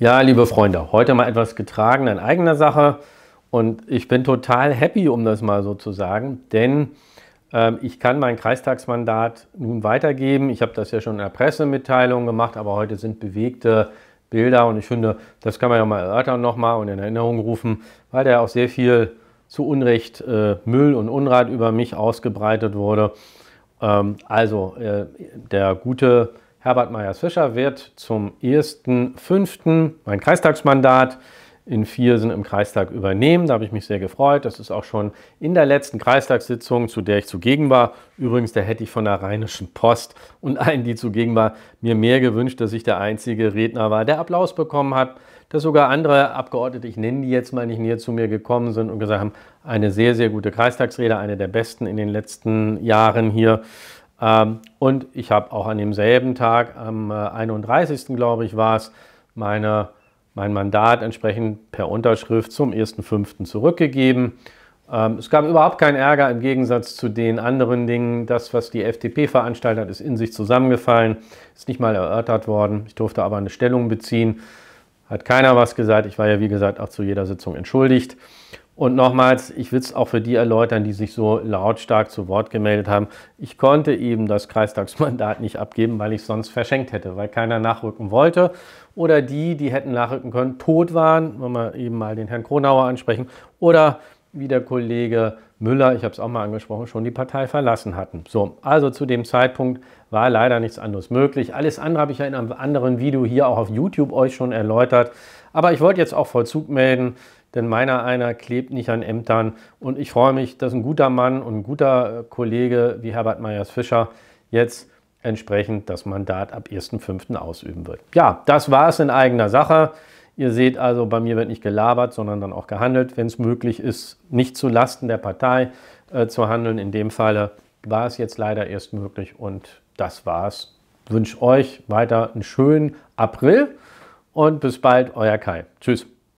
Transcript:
Ja, liebe Freunde, heute mal etwas getragen in eigener Sache und ich bin total happy, um das mal so zu sagen, denn äh, ich kann mein Kreistagsmandat nun weitergeben. Ich habe das ja schon in der Pressemitteilung gemacht, aber heute sind bewegte Bilder und ich finde, das kann man ja mal erörtern nochmal und in Erinnerung rufen, weil da ja auch sehr viel zu Unrecht äh, Müll und Unrat über mich ausgebreitet wurde. Ähm, also äh, der gute Herbert Meyers-Fischer wird zum 1.5. mein Kreistagsmandat in Viersen im Kreistag übernehmen. Da habe ich mich sehr gefreut. Das ist auch schon in der letzten Kreistagssitzung, zu der ich zugegen war. Übrigens, da hätte ich von der Rheinischen Post und allen, die zugegen waren, mir mehr gewünscht, dass ich der einzige Redner war, der Applaus bekommen hat, dass sogar andere Abgeordnete, ich nenne die jetzt mal nicht näher, zu mir gekommen sind und gesagt haben, eine sehr, sehr gute Kreistagsrede, eine der besten in den letzten Jahren hier. Ähm, und ich habe auch an demselben Tag, am 31. Äh, glaube ich war es, meine, mein Mandat entsprechend per Unterschrift zum 1.5. zurückgegeben. Ähm, es gab überhaupt keinen Ärger im Gegensatz zu den anderen Dingen. Das, was die FDP veranstaltet hat, ist in sich zusammengefallen, ist nicht mal erörtert worden. Ich durfte aber eine Stellung beziehen. Hat keiner was gesagt. Ich war ja, wie gesagt, auch zu jeder Sitzung entschuldigt. Und nochmals, ich will es auch für die erläutern, die sich so lautstark zu Wort gemeldet haben. Ich konnte eben das Kreistagsmandat nicht abgeben, weil ich es sonst verschenkt hätte, weil keiner nachrücken wollte. Oder die, die hätten nachrücken können, tot waren, wenn wir eben mal den Herrn Kronauer ansprechen. Oder wie der Kollege Müller, ich habe es auch mal angesprochen, schon die Partei verlassen hatten. So, also zu dem Zeitpunkt war leider nichts anderes möglich. Alles andere habe ich ja in einem anderen Video hier auch auf YouTube euch schon erläutert. Aber ich wollte jetzt auch Vollzug melden, denn meiner einer klebt nicht an Ämtern. Und ich freue mich, dass ein guter Mann und ein guter Kollege wie Herbert Meyers Fischer jetzt entsprechend das Mandat ab 1.5. ausüben wird. Ja, das war es in eigener Sache. Ihr seht also, bei mir wird nicht gelabert, sondern dann auch gehandelt, wenn es möglich ist, nicht zu Lasten der Partei äh, zu handeln. In dem Falle war es jetzt leider erst möglich und das war's. Wünsche euch weiter einen schönen April und bis bald, euer Kai. Tschüss.